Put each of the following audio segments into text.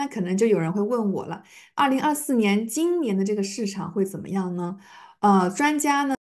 那可能就有人会问我了，二零二四年今年的这个市场会怎么样呢？呃，专家呢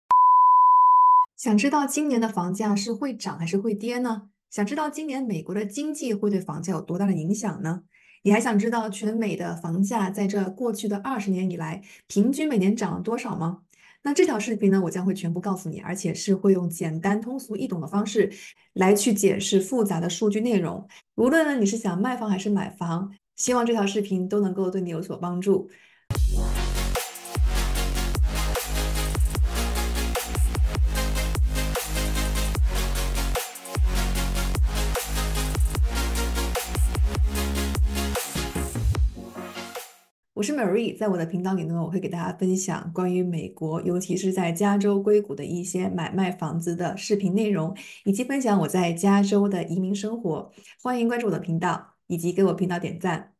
想知道今年的房价是会涨还是会跌呢？想知道今年美国的经济会对房价有多大的影响呢？你还想知道全美的房价在这过去的二十年以来平均每年涨了多少吗？那这条视频呢，我将会全部告诉你，而且是会用简单通俗易懂的方式来去解释复杂的数据内容。无论呢你是想卖房还是买房。希望这条视频都能够对你有所帮助。我是 Mary，在我的频道里呢，我会给大家分享关于美国，尤其是在加州硅谷的一些买卖房子的视频内容，以及分享我在加州的移民生活。欢迎关注我的频道。以及给我频道点赞。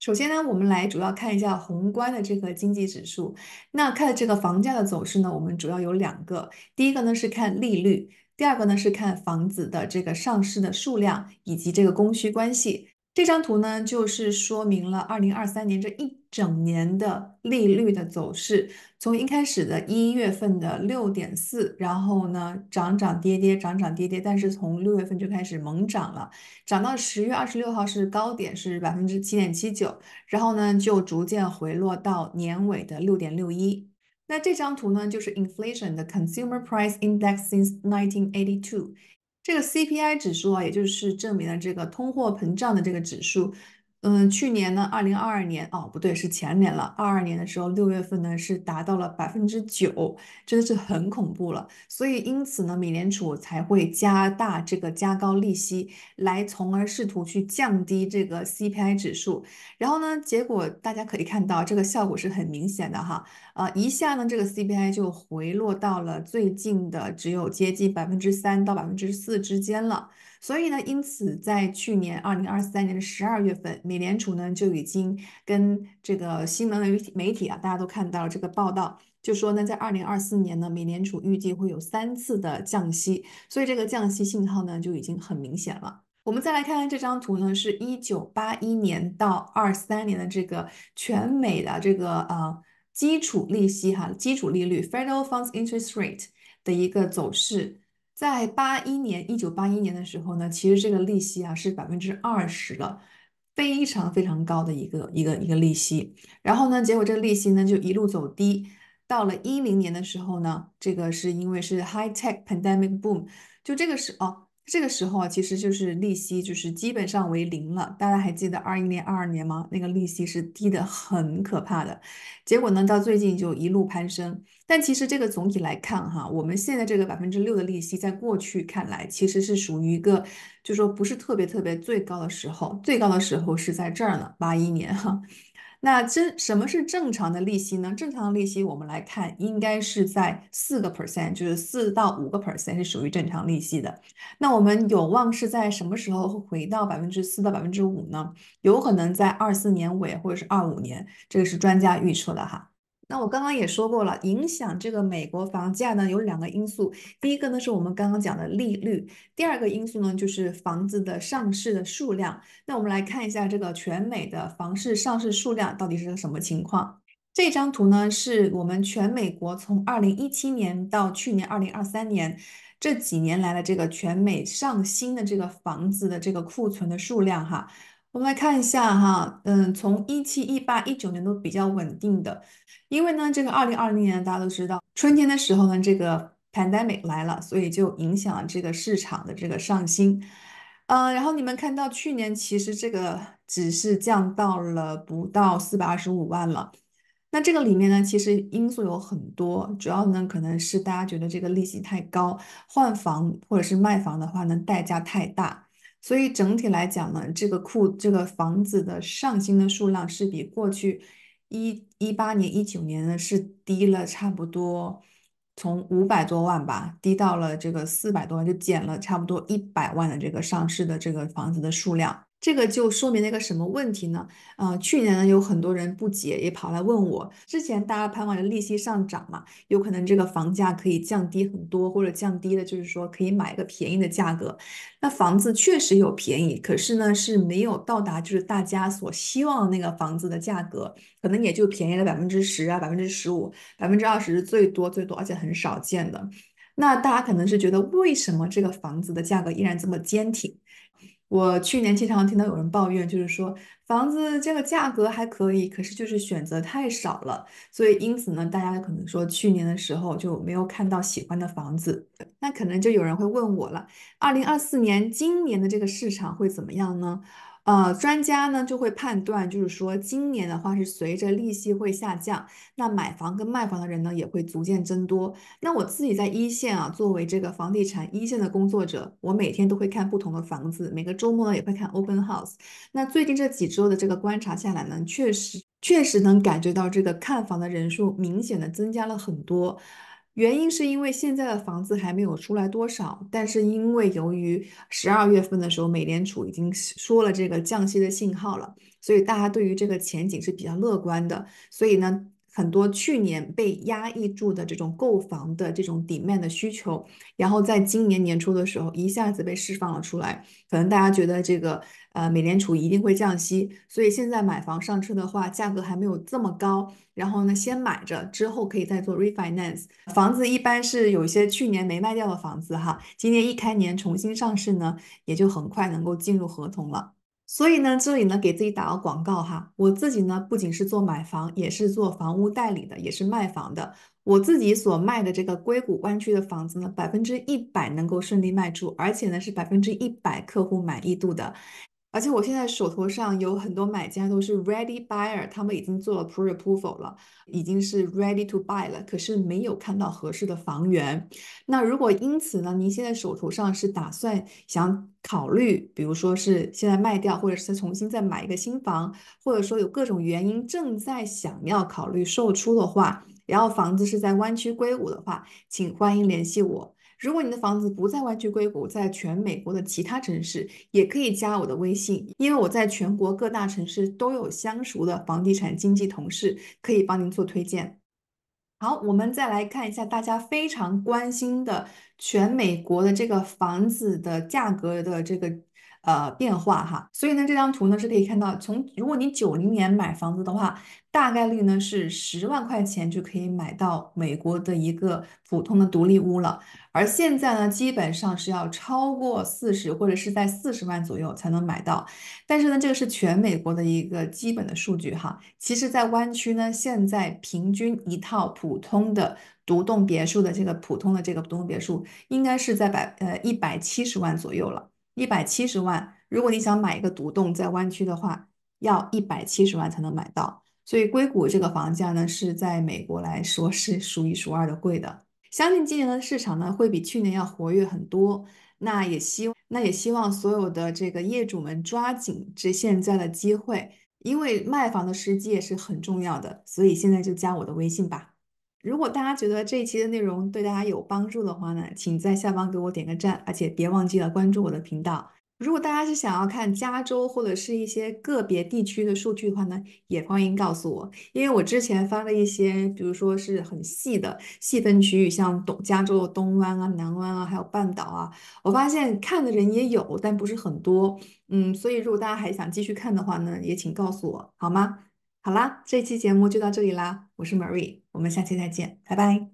首先呢，我们来主要看一下宏观的这个经济指数。那看这个房价的走势呢，我们主要有两个。第一个呢是看利率，第二个呢是看房子的这个上市的数量以及这个供需关系。这张图呢，就是说明了二零二三年这一。整年的利率的走势，从一开始的一月份的六点四，然后呢涨涨跌跌，涨涨跌跌，但是从六月份就开始猛涨了，涨到十月二十六号是高点，是百分之七点七九，然后呢就逐渐回落到年尾的六点六一。那这张图呢就是 inflation 的 consumer price index since 1982，这个 CPI 指数啊，也就是证明了这个通货膨胀的这个指数。嗯，去年呢，二零二二年哦，不对，是前年了。二二年的时候，六月份呢是达到了百分之九，真的是很恐怖了。所以因此呢，美联储才会加大这个加高利息，来从而试图去降低这个 CPI 指数。然后呢，结果大家可以看到，这个效果是很明显的哈。啊，一下呢，这个 CPI 就回落到了最近的只有接近百分之三到百分之四之间了。所以呢，因此在去年二零二三年的十二月份，美联储呢就已经跟这个新闻媒体媒体啊，大家都看到了这个报道，就说呢，在二零二四年呢，美联储预计会有三次的降息，所以这个降息信号呢就已经很明显了。我们再来看看这张图呢，是一九八一年到二三年的这个全美的这个呃基础利息哈，基础利率 （Federal Funds Interest Rate） 的一个走势。在八一年，一九八一年的时候呢，其实这个利息啊是百分之二十的，非常非常高的一个一个一个利息。然后呢，结果这个利息呢就一路走低，到了一零年的时候呢，这个是因为是 High Tech Pandemic Boom，就这个是哦。这个时候啊，其实就是利息就是基本上为零了。大家还记得二一年、二二年吗？那个利息是低的很可怕的。结果呢，到最近就一路攀升。但其实这个总体来看哈，我们现在这个百分之六的利息，在过去看来其实是属于一个，就说不是特别特别最高的时候。最高的时候是在这儿呢，八一年哈。那这什么是正常的利息呢？正常的利息我们来看，应该是在四个 percent，就是四到五个 percent 是属于正常利息的。那我们有望是在什么时候会回到百分之四到百分之五呢？有可能在二四年尾或者是二五年，这个是专家预测的哈。那我刚刚也说过了，影响这个美国房价呢有两个因素，第一个呢是我们刚刚讲的利率，第二个因素呢就是房子的上市的数量。那我们来看一下这个全美的房市上市数量到底是个什么情况。这张图呢是我们全美国从二零一七年到去年二零二三年这几年来的这个全美上新的这个房子的这个库存的数量哈。我们来看一下哈，嗯，从一七、一八、一九年都比较稳定的，因为呢，这个二零二零年大家都知道，春天的时候呢，这个 pandemic 来了，所以就影响了这个市场的这个上新，呃，然后你们看到去年其实这个只是降到了不到四百二十五万了，那这个里面呢，其实因素有很多，主要呢可能是大家觉得这个利息太高，换房或者是卖房的话呢，代价太大。所以整体来讲呢，这个库这个房子的上新的数量是比过去一一八年、一九年呢是低了差不多，从五百多万吧，低到了这个四百多万，就减了差不多一百万的这个上市的这个房子的数量。这个就说明了一个什么问题呢？啊，去年呢有很多人不解，也跑来问我，之前大家盼望的利息上涨嘛，有可能这个房价可以降低很多，或者降低的，就是说可以买一个便宜的价格。那房子确实有便宜，可是呢是没有到达就是大家所希望的那个房子的价格，可能也就便宜了百分之十啊，百分之十五、百分之二十是最多最多，而且很少见的。那大家可能是觉得，为什么这个房子的价格依然这么坚挺？我去年经常听到有人抱怨，就是说房子这个价格还可以，可是就是选择太少了，所以因此呢，大家可能说去年的时候就没有看到喜欢的房子，那可能就有人会问我了，二零二四年今年的这个市场会怎么样呢？呃，专家呢就会判断，就是说今年的话是随着利息会下降，那买房跟卖房的人呢也会逐渐增多。那我自己在一线啊，作为这个房地产一线的工作者，我每天都会看不同的房子，每个周末呢也会看 open house。那最近这几周的这个观察下来呢，确实确实能感觉到这个看房的人数明显的增加了很多。原因是因为现在的房子还没有出来多少，但是因为由于十二月份的时候，美联储已经说了这个降息的信号了，所以大家对于这个前景是比较乐观的。所以呢。很多去年被压抑住的这种购房的这种 demand 的需求，然后在今年年初的时候一下子被释放了出来。可能大家觉得这个呃，美联储一定会降息，所以现在买房上车的话，价格还没有这么高。然后呢，先买着，之后可以再做 refinance。房子一般是有一些去年没卖掉的房子哈，今年一开年重新上市呢，也就很快能够进入合同了。所以呢，这里呢给自己打个广告哈。我自己呢不仅是做买房，也是做房屋代理的，也是卖房的。我自己所卖的这个硅谷湾区的房子呢，百分之一百能够顺利卖出，而且呢是百分之一百客户满意度的。而且我现在手头上有很多买家都是 ready buyer，他们已经做了 pre approval 了，已经是 ready to buy 了，可是没有看到合适的房源。那如果因此呢，您现在手头上是打算想考虑，比如说是现在卖掉，或者是重新再买一个新房，或者说有各种原因正在想要考虑售出的话，然后房子是在湾区硅谷的话，请欢迎联系我。如果你的房子不在湾区硅谷，在全美国的其他城市，也可以加我的微信，因为我在全国各大城市都有相熟的房地产经纪同事，可以帮您做推荐。好，我们再来看一下大家非常关心的全美国的这个房子的价格的这个。呃，变化哈，所以呢，这张图呢是可以看到，从如果你九零年买房子的话，大概率呢是十万块钱就可以买到美国的一个普通的独立屋了，而现在呢，基本上是要超过四十或者是在四十万左右才能买到。但是呢，这个是全美国的一个基本的数据哈。其实，在湾区呢，现在平均一套普通的独栋别墅的这个普通的这个独栋别墅应该是在百呃一百七十万左右了。一百七十万，如果你想买一个独栋在湾区的话，要一百七十万才能买到。所以硅谷这个房价呢，是在美国来说是数一数二的贵的。相信今年的市场呢，会比去年要活跃很多。那也希那也希望所有的这个业主们抓紧这现在的机会，因为卖房的时机也是很重要的。所以现在就加我的微信吧。如果大家觉得这一期的内容对大家有帮助的话呢，请在下方给我点个赞，而且别忘记了关注我的频道。如果大家是想要看加州或者是一些个别地区的数据的话呢，也欢迎告诉我，因为我之前发了一些，比如说是很细的细分区域，像东加州的东湾啊、南湾啊，还有半岛啊，我发现看的人也有，但不是很多。嗯，所以如果大家还想继续看的话呢，也请告诉我，好吗？好啦，这期节目就到这里啦，我是 Marie，我们下期再见，拜拜。